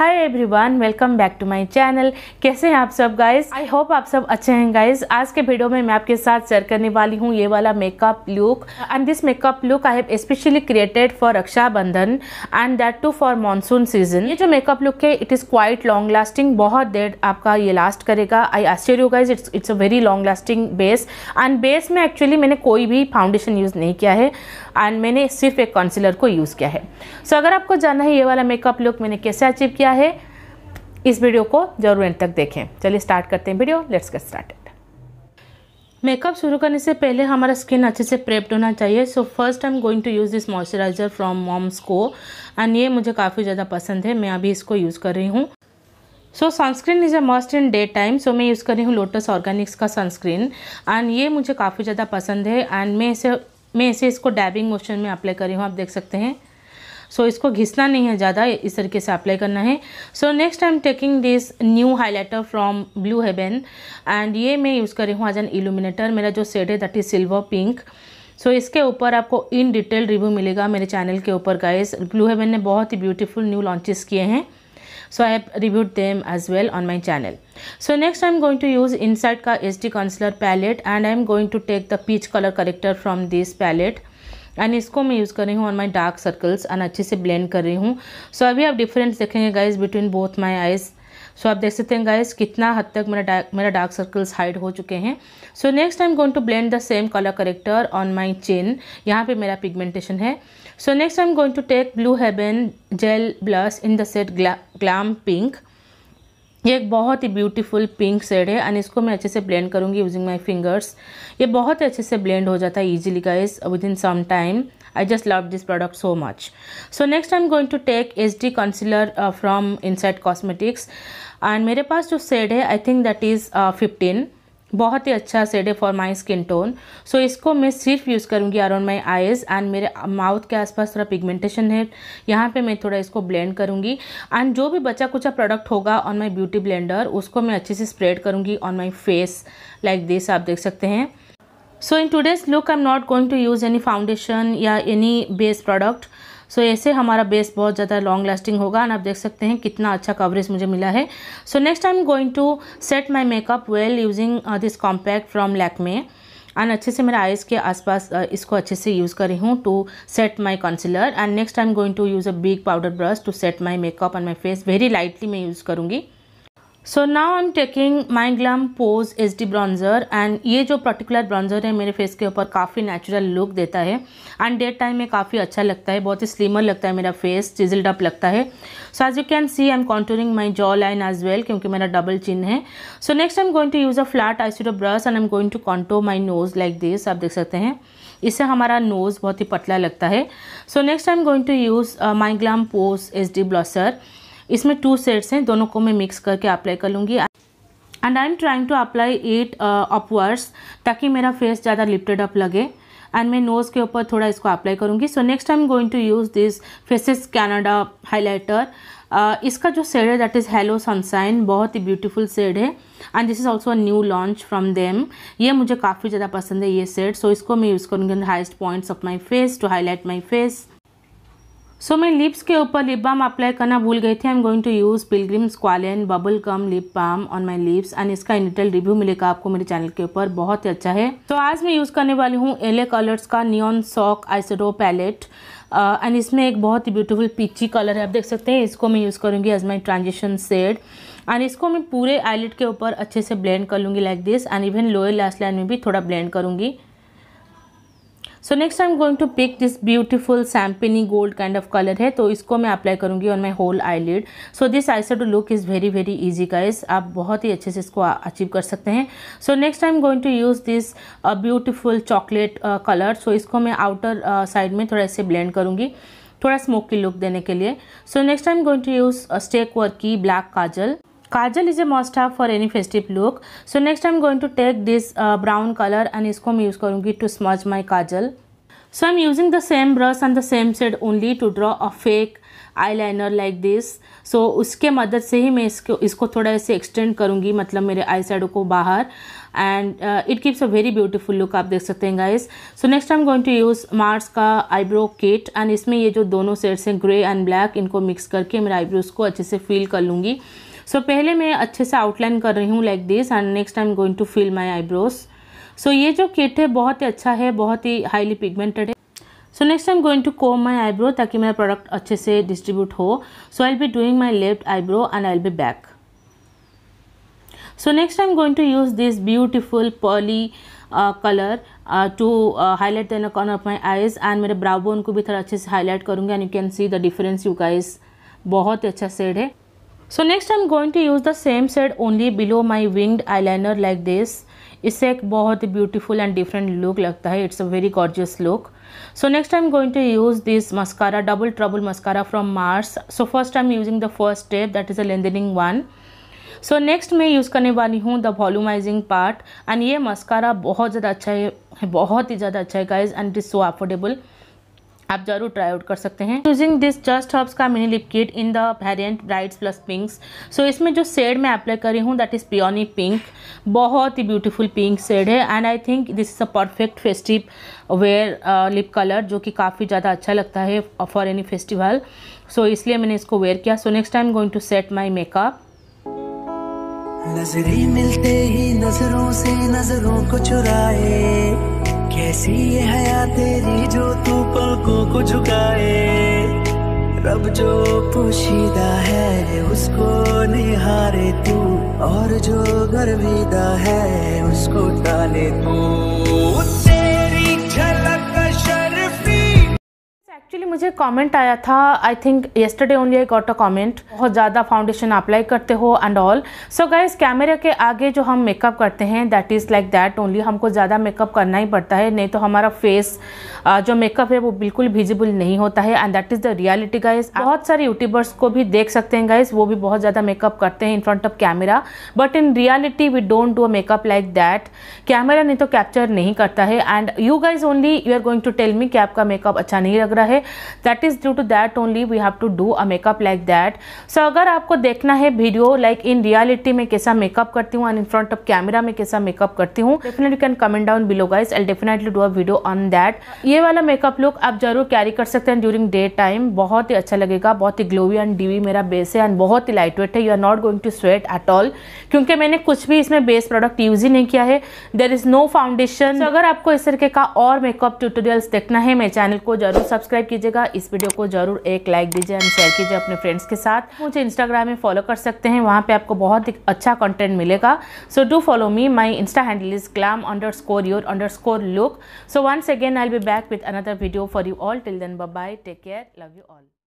hi everyone welcome back to my channel कैसे हैं आप सब गाइस आई होप आप सब अच्छे हैं गाइस आज के वीडियो में मैं आपके साथ शेयर करने वाली हूँ ये वाला makeup look and this makeup look I have specially created for Raksha Bandhan and that too for monsoon season ये जो मेकअप लुक है it is quite long lasting बहुत देर आपका ये लास्ट करेगा I assure guys it's it's a very long lasting base and base में actually मैंने कोई भी फाउंडेशन यूज़ नहीं किया है एंड मैंने सिर्फ एक कॉन्सिलर को यूज़ किया है सो so, अगर आपको जानना है ये वाला मेकअप लुक मैंने कैसे अचीव किया क्या है इस वीडियो को जरूर एंड तक देखें चलिए स्टार्ट करते हैं video let's get start makeup शुरू करने से पहले हमारा स्किन अच्छे से प्रेप्ड होना चाहिए so first I am going to use this moisturiser from Moms Co and ये मुझे काफ़ी ज़्यादा पसंद है मैं अभी इसको यूज़ कर रही हूँ so sunscreen is a must in day time so मैं यूज़ कर रही हूँ लोटस ऑर्गेनिक्स का सनस्क्रीन एंड ये मुझे काफ़ी ज़्यादा पसंद है एंड मैं इसे मैं इसे इसको डैबिंग मोशन में अप्लाई कर रही हूँ आप देख सकते हैं सो इसको घिसना नहीं है ज़्यादा इस तरीके से अप्लाई करना है so next time taking this new highlighter from Blue Heaven and ये मैं यूज़ कर रही हूँ एज एन इल्यूमिनेटर मेरा जो सेड है that is silver pink so so, इसके ऊपर आपको इन डिटेल रिव्यू मिलेगा मेरे चैनल के ऊपर गाइस ब्लू हेवन ने बहुत ही ब्यूटीफुल न्यू लॉन्चेस किए हैं so I so them as well on my channel so next I am going to use inside का inside D concealer palette and I am going to take the peach colour corrector from this palette and इसको मैं use कर रही हूँ on my dark circles and अच्छे से blend कर रही हूँ सो अभी आप डिफरेंस देखेंगे guys between both my eyes so आप देख सकते हैं गाइज कितना हद तक मेरा डार्क मेरा डार्क सर्कल्स हाइड हो चुके हैं so next time going to blend the same colour corrector on my chin यहाँ पे मेरा पिगमेंटेशन है so next time going to take Blue Heaven gel blush in the set glam pink ये एक बहुत ही ब्यूटीफुल पिंक सेड है and इसको मैं अच्छे से ब्लेंड करूँगी यूजिंग माई फिंगर्स ये बहुत ही अच्छे से ब्लेंड हो जाता है ईजिली का guys with in some time I just love this product so much so next I am going to take H D concealer from inside cosmetics and मेरे पास जो सेड है I think that is fifteen बहुत ही अच्छा shade है for my skin tone so इसको मैं सिर्फ यूज़ करूँगी अराउंड माई आईज एंड मेरे माउथ के आसपास थोड़ा पिगमेंटेशन है यहाँ पे मैं थोड़ा इसको ब्लेंड करूँगी एंड जो भी बचा कुचा प्रोडक्ट होगा ऑन माई ब्यूटी ब्लेंडर उसको मैं अच्छे से स्प्रेड करूँगी on my face like this आप देख सकते हैं so in today's look I am not going to use any foundation या एनी बेस प्रोडक्ट सो ऐसे हमारा बेस बहुत ज़्यादा लॉन्ग लास्टिंग होगा एंड आप देख सकते हैं कितना अच्छा कवरेज मुझे मिला है so next I am going to set my makeup well using this compact from Lakme and अच्छे से मेरे आइज़ के आसपास uh, इसको अच्छे से यूज़ कर रही हूँ to set my concealer and next I am going to use a big powder brush to set my makeup and my face very lightly मैं यूज़ करूँगी so now I am taking my glam pose H D bronzer and ये जो particular bronzer है मेरे face के ऊपर काफ़ी natural look देता है एंड डे टाइम में काफ़ी अच्छा लगता है बहुत ही स्लिमर लगता है मेरा फेस चिजल्ड अप लगता है so as you can see I am contouring my jaw line as well क्योंकि मेरा डबल चिन है so next I am going to use a flat eye shadow brush and I am going to contour my nose like this आप देख सकते हैं इससे हमारा nose बहुत ही पतला लगता है so next I am going to use my glam pose H D blusher इसमें टू सेट्स हैं दोनों को मैं मिक्स करके अप्लाई कर लूँगी and I am trying to apply at upwards ताकि मेरा फेस ज़्यादा लिफ्टेड अप लगे एंड मैं नोज़ के ऊपर थोड़ा इसको अप्लाई करूँगी so next I am going to use this Faces Canada highlighter इसका जो शेड है दैट इज़ हेलो सनसाइन बहुत ही ब्यूटीफुल सेड है and this is also new launch from them ये मुझे काफ़ी ज़्यादा पसंद है ये शेड सो so इसको मैं यूज़ करूँगी highest points of my face to highlight my face so मैं लिप्स के ऊपर लिप बाम अप्लाई करना भूल गई थी I am going to use Pilgrim squalane bubble gum lip balm on my lips and इसका इन डिटेल रिव्यू मिलेगा आपको मेरे चैनल के ऊपर बहुत ही अच्छा है तो so, आज मैं यूज़ करने वाली हूँ एले कलर्स का neon shock eyeshadow palette and इसमें एक बहुत ही ब्यूटीफुल पीची कलर है आप देख सकते हैं इसको मैं यूज़ करूँगी as my transition shade and इसको मैं पूरे आईलेट के ऊपर अच्छे से ब्लेंड कर लूँगी like this and even lower lash line में भी थोड़ा ब्लेंड करूँगी so next I am going to pick this beautiful champagne gold kind of colour है तो इसको मैं अप्लाई करूंगी on my whole eye lid so this eye shade look is very very easy guys आप बहुत ही अच्छे से इसको अचीव कर सकते हैं so next I am going to use this beautiful chocolate colour so इसको मैं आउटर साइड uh, में थोड़ा इसे ब्लेंड करूँगी थोड़ा स्मोकी लुक देने के लिए so next I am going to use stay quirky की black kajal kajal is a must have for any festive look so next I am going to take this brown colour and इसको मैं use करूँगी to smudge my kajal so I am using the same brush and the same shade only to draw a fake eye liner like this so उसके मदद से ही मैं इसको इसको थोड़ा ऐसे एक्सटेंड करूँगी मतलब मेरे आई साइडों को बाहर and it keeps a very beautiful look आप देख सकते हैं guys so next I am going to use Mars का आईब्रो किट एंड इसमें ये जो दोनों सेड्स हैं ग्रे एंड ब्लैक इनको मिक्स करके मेरे आईब्रोज़ को अच्छे से फील कर लूँगी सो पहले मैं अच्छे से आउटलाइन कर रही हूँ like this and next I am going to fill my eyebrows so ये जो किट है बहुत ही अच्छा है बहुत ही हाईली पिगमेंटेड है so next I am going to comb my eyebrow ताकि मेरा प्रोडक्ट अच्छे से डिस्ट्रीब्यूट हो so I'll be doing my left eyebrow and I'll be back so next time going to use this beautiful pearly colour to highlight to uh, highlight the inner corner मेरे ब्राउबोन को भी थोड़ा अच्छे से highlight करूँगी and you can see the difference you guys बहुत अच्छा shade है so next i'm going to use the same shade only below my winged eyeliner like this इससे एक बहुत ही ब्यूटीफुल एंड डिफरेंट लुक लगता है it's a very gorgeous look so next I am going to use this mascara double trouble mascara from Mars so first I am using the first step that is a lengthening one so next मैं use करने वाली हूँ the volumising part and ये mascara बहुत ज़्यादा अच्छा है बहुत ही ज़्यादा अच्छा है guys and it is so affordable आप जरूर ट्राई आउट कर सकते हैं यूजिंग दिस जस्ट हर्ब्स का mini lip kit in the variant brights plus pinks so इसमें जो सेड मैं अप्लाई करी हूँ दैट इज़ पियोनी पिंक बहुत ही ब्यूटीफुल पिंक सेड है and I think this is a perfect festive wear lip colour जो कि काफ़ी ज़्यादा अच्छा लगता है फॉर एनी फेस्टिवल सो इसलिए मैंने इसको वेयर किया so next time going to set my makeup नजरी मिलते ही नजरों से नजरों को चुराए कैसी ये हया तेरी जो तू पलकों को झुकाए रब जो पोशीदा है उसको निहारे तू और जो गर्विदा है उसको डाले तू मुझे कमेंट आया था I think yesterday only I got a comment बहुत ज़्यादा फाउंडेशन अप्लाई करते हो एंड ऑल सो गाइज कैमरे के आगे जो हम मेकअप करते हैं that is like that only हमको ज़्यादा मेकअप करना ही पड़ता है नहीं तो हमारा फेस जो मेकअप है वो बिल्कुल विजिबल नहीं होता है and that is the reality guys बहुत सारे यूट्यूबर्स को भी देख सकते हैं गाइज वो भी बहुत ज़्यादा मेकअप करते हैं in front of camera but in reality we don't do a makeup like that camera नहीं तो कैप्चर नहीं करता है and you guys only you are going to tell me कि आपका मेकअप अच्छा नहीं लग रहा है that is due to that only we have to do a makeup like that so अगर आपको देखना है वीडियो लाइक इन रियलिटी में कैसा मेकअप करती हूँ and in front of camera में कैसा मेकअप करती हूँ definitely can comment down below guys I'll definitely do a video on that ये वाला मेकअप लुक आप जरूर कैरी कर सकते हैं ड्यूरिंग डे टाइम बहुत ही अच्छा लगेगा बहुत ही ग्लोवी एंड डीवी मेरा बेस है एंड बहुत ही लाइट वेट है you are not going to sweat at all क्योंकि मैंने कुछ भी इसमें बेस प्रोडक्ट यूज ही नहीं किया है देर इज़ नो फाउंडेशन अगर आपको इस तरीके का और मेकअप ट्यूटोरियल्स देखना है मेरे चैनल को जरूर सब्सक्राइब कीजिए दीजिएगा इस वीडियो को जरूर एक लाइक दीजिए एंड शेयर कीजिए अपने फ्रेंड्स के साथ मुझे इंस्टाग्राम में फॉलो कर सकते हैं वहाँ पे आपको बहुत अच्छा कंटेंट मिलेगा so do follow me my insta handle is glam underscore your underscore look so once again I will be back with another video for you all till then bye take care love you all